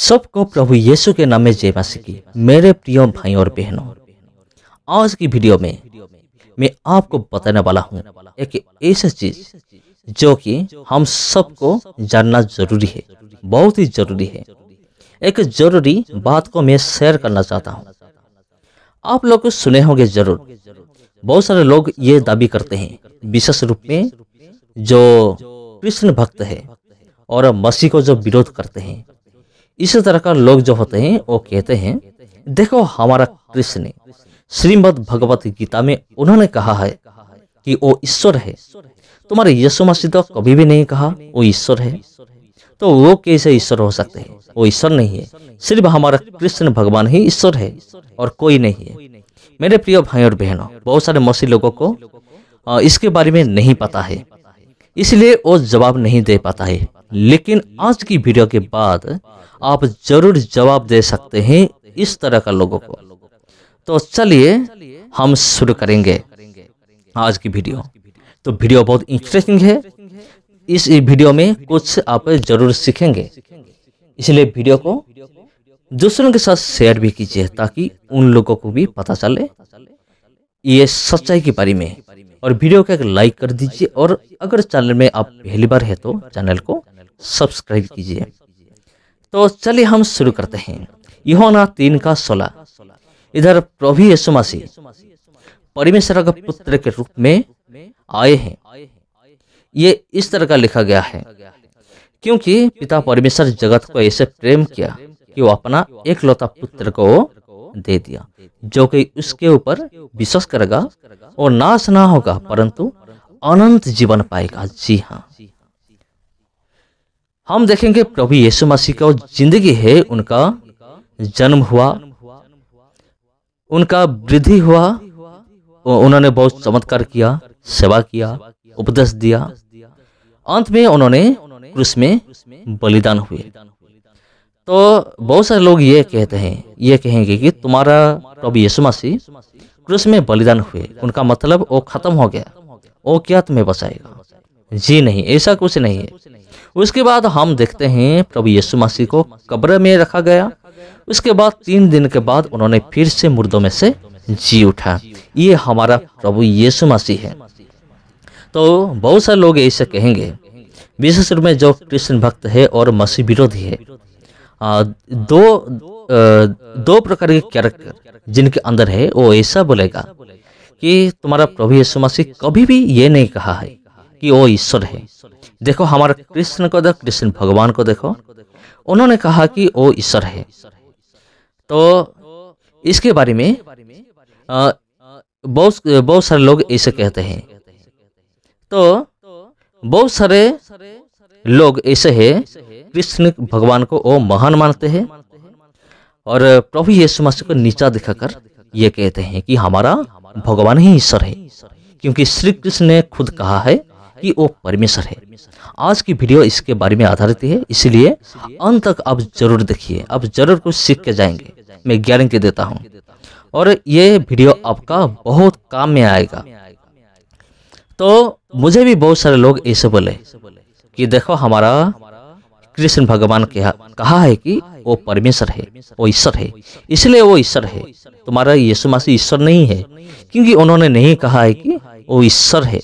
सबको प्रभु यीशु के नाम में जय मसीह की मेरे प्रिय भाई और बहनों आज की वीडियो में मैं आपको बताने वाला हूँ एक ऐसा चीज जो कि हम सबको जानना जरूरी है बहुत ही जरूरी है एक जरूरी बात को मैं शेयर करना चाहता हूँ आप लोग सुने होंगे जरूर बहुत सारे लोग ये दावी करते हैं विशेष रूप में जो कृष्ण भक्त है और मसीह को जो विरोध करते हैं इसी तरह का लोग जो होते हैं वो कहते हैं देखो हमारा कृष्ण श्रीमद भगवत गीता में उन्होंने कहा है कि वो ईश्वर है तुम्हारे यशु मसीह तो कभी भी नहीं कहा वो ईश्वर है तो वो कैसे ईश्वर हो सकते हैं वो ईश्वर नहीं है सिर्फ हमारा कृष्ण भगवान ही ईश्वर है और कोई नहीं है मेरे प्रिय भाई और बहनों बहुत सारे मसीह लोगों को इसके बारे में नहीं पता है इसलिए वो जवाब नहीं दे पाता है लेकिन आज की वीडियो के बाद आप जरूर जवाब दे सकते हैं इस तरह का लोगों को तो चलिए हम शुरू करेंगे आज की वीडियो तो वीडियो बहुत इंटरेस्टिंग है इस वीडियो में कुछ आप जरूर सीखेंगे इसलिए वीडियो को दूसरों के साथ शेयर भी कीजिए ताकि उन लोगों को भी पता चले ये सच्चाई के बारे में और वीडियो को एक लाइक कर दीजिए और अगर चैनल में आप पहली बार है तो चैनल को सब्सक्राइब कीजिए तो चलिए हम शुरू करते हैं यहोना तीन का सोलह इधर प्रभु यीशु मसीह परमेश्वर के पुत्र के रूप में आए हैं ये इस तरह का लिखा गया है क्योंकि पिता परमेश्वर जगत को ऐसे प्रेम किया कि वो अपना एक लौता पुत्र को दे दिया जो कि उसके ऊपर विश्वास करेगा और नाश ना होगा परंतु अनंत जीवन पाएगा जी हाँ हम देखेंगे प्रभु यीशु मसीह का जिंदगी है उनका जन्म हुआ उनका वृद्धि हुआ उन्होंने बहुत चमत्कार किया सेवा किया उपदेश दिया अंत में उन्होंने क्रूस में बलिदान हुए तो बहुत सारे लोग ये कहते हैं ये कहेंगे कि तुम्हारा प्रभु यीशु मसीह क्रूस में बलिदान हुए उनका मतलब वो खत्म हो गया वो क्या तुम्हें बचाएगा जी नहीं ऐसा कुछ नहीं है उसके बाद हम देखते हैं प्रभु यीशु मसीह को कब्र में रखा गया उसके बाद तीन दिन के बाद उन्होंने फिर से मुर्दों में से जी उठा ये हमारा प्रभु यीशु मसीह है तो बहुत सारे लोग ऐसे कहेंगे विशेष रूप में जो कृष्ण भक्त है और मसीह विरोधी है आ, दो आ, दो प्रकार के कैरेक्टर जिनके अंदर है वो ऐसा बोलेगा कि तुम्हारा प्रभु यीशु मसीह कभी भी ये नहीं कहा है कि वो ईश्वर है देखो हमारे कृष्ण को देखो कृष्ण भगवान को देखो उन्होंने कहा कि वो ईश्वर है तो इसके बारे में बहुत बहुत सारे लोग ऐसे कहते हैं तो बहुत सारे लोग ऐसे हैं कृष्ण भगवान को वो महान मानते हैं और प्रभु यीशु मसीह को नीचा दिखाकर ये कहते हैं कि हमारा भगवान ही ईश्वर है क्योंकि श्री कृष्ण ने खुद कहा है कि वो परमेश्वर है आज की वीडियो इसके बारे में आधारित है इसलिए अंत तक आप जरूर देखिए आप जरूर कुछ सीख के जाएंगे मैं गारंटी देता हूँ और ये वीडियो आपका बहुत काम में आएगा तो मुझे भी बहुत सारे लोग ऐसे बोले कि देखो हमारा कृष्ण भगवान के कहा है कि वो परमेश्वर है वो ईश्वर है इसलिए वो ईश्वर है तुम्हारा यीशु मसीह ईश्वर नहीं है क्योंकि उन्होंने नहीं कहा है कि वो ईश्वर है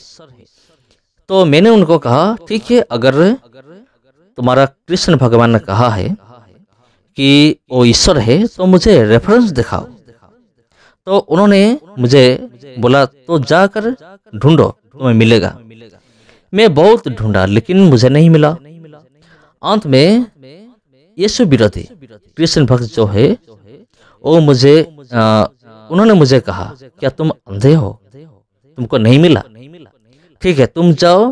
तो मैंने उनको कहा ठीक है अगर तुम्हारा कृष्ण भगवान ने कहा है कि वो ईश्वर है तो मुझे रेफरेंस दिखाओ तो उन्होंने मुझे बोला तो जाकर ढूंढो तुम्हें मिलेगा मैं बहुत ढूंढा लेकिन मुझे नहीं मिला अंत में यीशु विरोधी कृष्ण भक्त जो है वो मुझे आ, उन्होंने मुझे कहा क्या तुम अंधे हो तुमको नहीं मिला नहीं ठीक है तुम जाओ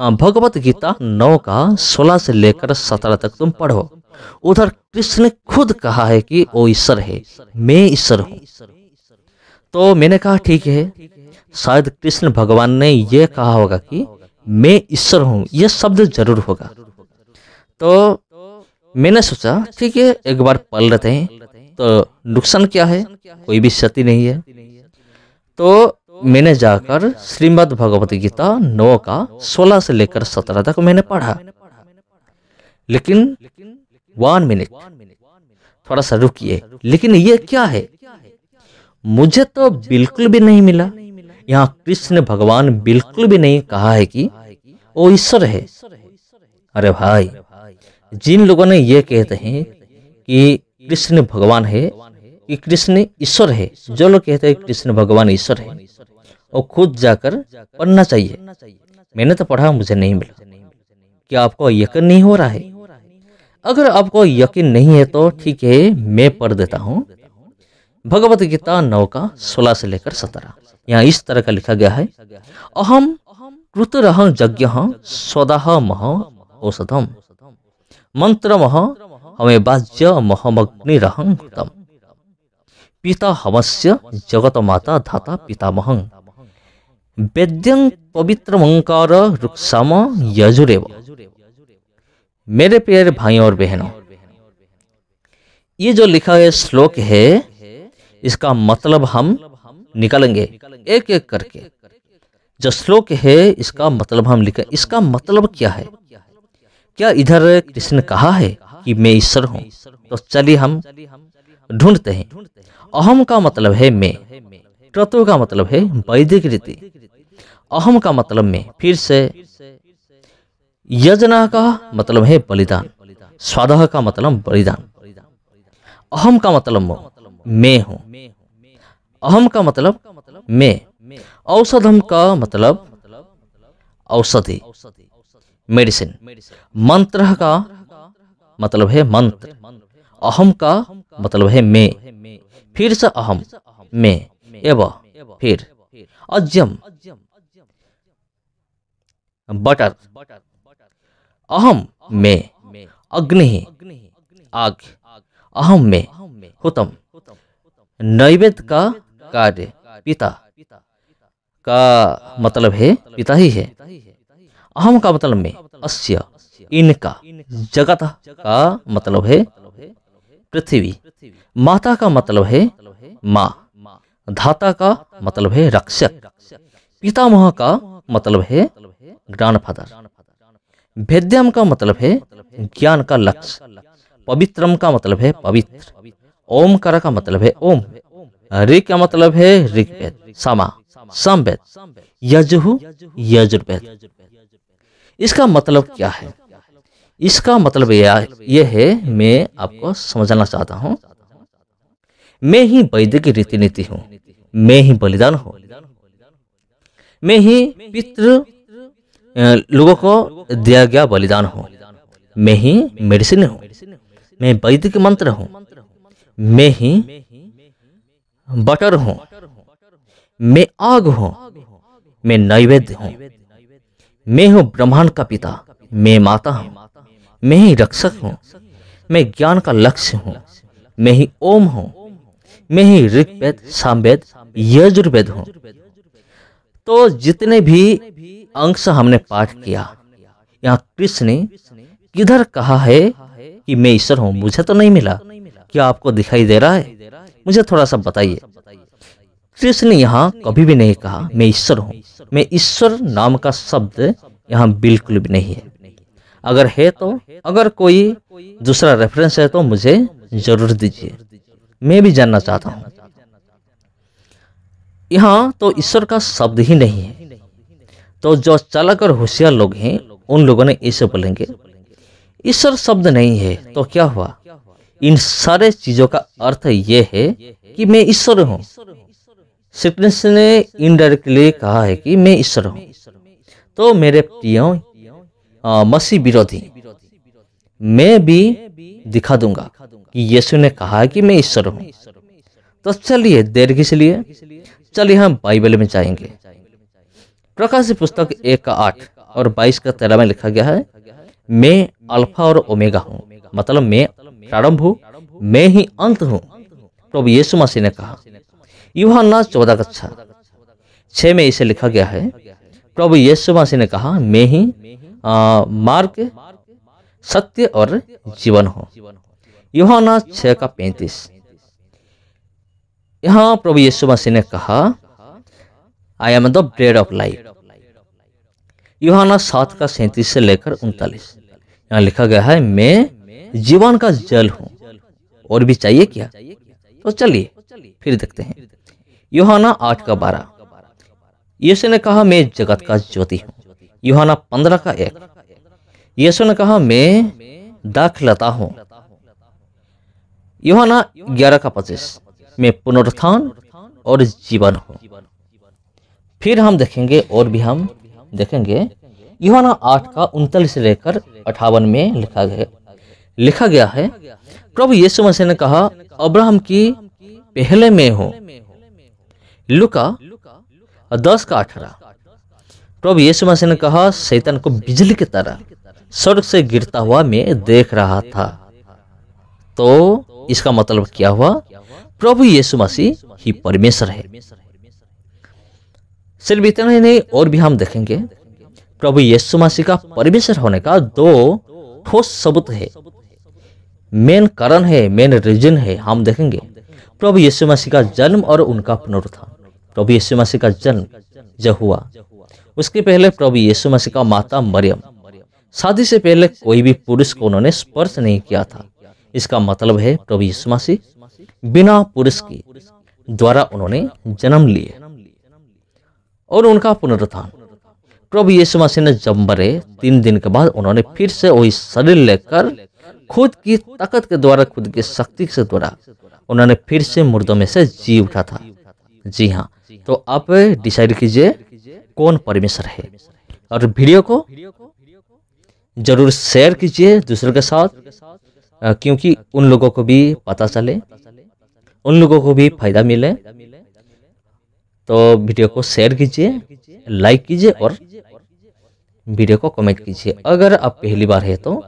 हाँ, भगवत गीता नौ का सोलह से लेकर सत्रह तक तुम पढ़ो उधर कृष्ण ने खुद कहा है कि वो ईश्वर है मैं ईश्वर हूँ तो मैंने कहा ठीक है शायद कृष्ण भगवान ने यह कहा होगा कि मैं ईश्वर हूँ यह शब्द जरूर होगा तो मैंने सोचा ठीक है एक बार पल लेते हैं तो नुकसान क्या है कोई भी क्षति नहीं है तो मैंने जाकर श्रीमद भगवत गीता नौ का सोलह से लेकर सत्रह तक मैंने पढ़ा लेकिन वन मिनट थोड़ा सा रुकिए लेकिन ये क्या है मुझे तो बिल्कुल भी नहीं मिला यहाँ कृष्ण भगवान बिल्कुल भी नहीं कहा है कि वो ईश्वर है अरे भाई जिन लोगों ने ये कहते हैं कि कृष्ण भगवान है कि कृष्ण ईश्वर है जो लोग कहते हैं कृष्ण भगवान ईश्वर है और खुद जाकर पढ़ना चाहिए मैंने तो पढ़ा मुझे नहीं मिला क्या आपको यकीन नहीं हो रहा है अगर आपको यकीन नहीं है तो ठीक है मैं पढ़ देता हूँ भगवत गीता नौ का सोलह से लेकर सत्रह यहाँ इस तरह का लिखा गया है अहम कृतरह यज्ञ सदाह मह औषधम मंत्र मह हमें बाज्य महमग्नि रहम पिता हमस्य जगत माता धाता पिता महंग वेद्यं पवित्र ओंकार रुक्साम यजुरेव मेरे प्यारे भाई और बहनों ये जो लिखा है श्लोक है इसका मतलब हम निकालेंगे एक एक करके जो श्लोक है इसका मतलब हम लिखे इसका मतलब क्या है क्या इधर कृष्ण कहा है कि मैं ईश्वर हूँ तो चलिए हम ढूंढते हैं अहम का मतलब है मैं क्रतु का मतलब है वैदिक रीति अहम का मतलब में फिर से यजना का मतलब है बलिदान स्वादह का मतलब बलिदान अहम का मतलब मैं हूँ अहम का मतलब मैं औषधम का मतलब औषधि मेडिसिन मंत्र का मतलब है मंत्र अहम का मतलब है मैं फिर से अहम मैं एव फिर अज्यम बटर अहम में अग्नि आग अहम में हुतम नैवेद्य का कार्य पिता का मतलब है पिता ही है अहम का मतलब में अस्य इनका जगत का मतलब है पृथ्वी माता का मतलब है माँ धाता का मतलब है रक्षक पितामह का मतलब है ग्रांड फादर भेद्यम का मतलब है ज्ञान का लक्ष्य पवित्रम का मतलब है पवित्र कर का मतलब है ओम ऋ का मतलब है ऋग्वेद समा समवेद यजहु यजुर्वेद इसका मतलब क्या है इसका मतलब यह है मैं आपको समझाना चाहता हूँ मैं ही वैदिक रीति नीति हूँ में ही बलिदान हो मैं ही पितृ लोगों को दिया गया बलिदान हो मैं ही मेडिसिन हूँ मैं वैदिक मंत्र हूँ मैं ही बटर हूँ मैं आग हूँ मैं नैवेद्य हूँ मैं हूँ ब्रह्मांड का पिता मैं माता हूँ मैं ही रक्षक हूँ मैं ज्ञान का लक्ष्य हूँ मैं ही ओम हूँ में ही ऋग्वेद सामवेद यजुर्वेद हूँ तो जितने भी अंश हमने पाठ किया यहाँ कृष्ण ने किधर कहा है कि मैं ईश्वर हूँ मुझे तो नहीं मिला क्या आपको दिखाई दे रहा है मुझे थोड़ा सा बताइए कृष्ण ने यहाँ कभी भी नहीं कहा मैं ईश्वर हूँ मैं ईश्वर नाम का शब्द यहाँ बिल्कुल भी नहीं है अगर है तो अगर कोई दूसरा रेफरेंस है तो मुझे जरूर दीजिए मैं भी जानना चाहता हूँ यहाँ तो ईश्वर का शब्द ही नहीं है तो जो चालक और होशियार लोग हैं उन लोगों ने ऐसे बोलेंगे ईश्वर शब्द नहीं है तो क्या हुआ इन सारे चीजों का अर्थ यह है कि मैं ईश्वर हूँ श्री कृष्ण ने इनडायरेक्टली कहा है कि मैं ईश्वर हूँ तो मेरे प्रिय मसीह विरोधी मैं भी दिखा दूंगा कि यीशु ने कहा कि मैं ईश्वर हूँ तो चलिए देर किस लिए चलिए हम बाइबल में जाएंगे प्रकाश पुस्तक एक का आठ और बाईस का तेरह में लिखा गया है मैं अल्फा और ओमेगा हूँ मतलब मैं प्रारंभ हूँ मैं ही अंत हूँ प्रभु यीशु मसीह ने कहा ना चौदह कक्षा छह में इसे लिखा गया है प्रभु यीशु मसीह ने कहा मैं ही मार्ग सत्य और जीवन हूँ योहाना छः का पैंतीस यहाँ प्रभु यीशु मसीह ने कहा I am the bread of life योहाना सात का सैंतीस से लेकर उनतालीस यहाँ लिखा गया है मैं जीवन का जल हूँ और भी चाहिए क्या तो चलिए फिर देखते हैं योहाना आठ का बारह यीशु ने कहा मैं जगत का ज्योति हूँ योहाना पंद्रह का एक यीशु ने कहा मैं दाख लता हूँ योहाना ग्यारह का पच्चीस में पुनरुत्थान और जीवन हो फिर हम देखेंगे और भी हम देखेंगे योहाना आठ का उनतालीस लेकर अठावन में लिखा गया लिखा गया है प्रभु यीशु मसीह ने कहा अब्राहम की पहले में हो लुका दस का अठारह प्रभु यीशु मसीह ने कहा शैतान को बिजली की तरह स्वर्ग से गिरता हुआ मैं देख रहा था तो इसका मतलब क्या हुआ प्रभु यीशु मसीह ही परमेश्वर है सिर्फ इतना ही नहीं और भी हम देखेंगे प्रभु यीशु मसीह का परमेश्वर होने का दो ठोस सबूत है मेन कारण है मेन रीजन है हम देखेंगे प्रभु यीशु मसीह का जन्म और उनका पुनरुत्थान प्रभु यीशु मसीह का जन्म जो हुआ उसके पहले प्रभु यीशु मसीह का माता मरियम शादी से पहले कोई भी पुरुष को उन्होंने स्पर्श नहीं किया था इसका मतलब है प्रभु यीशु मसीह बिना पुरुष के द्वारा उन्होंने जन्म लिए और उनका पुनरुत्थान प्रभु यीशु मसीह ने जब मरे तीन दिन के बाद उन्होंने फिर से वही शरीर लेकर खुद की ताकत के द्वारा खुद की शक्ति के द्वारा उन्होंने फिर से मुर्दों में से जी उठा था जी हाँ तो आप डिसाइड कीजिए कौन परमेश्वर है और वीडियो को जरूर शेयर कीजिए दूसरों के साथ क्योंकि उन लोगों को भी पता चले उन लोगों को भी फायदा मिले तो वीडियो को शेयर कीजिए लाइक कीजिए और वीडियो को कमेंट कीजिए अगर आप पहली बार है तो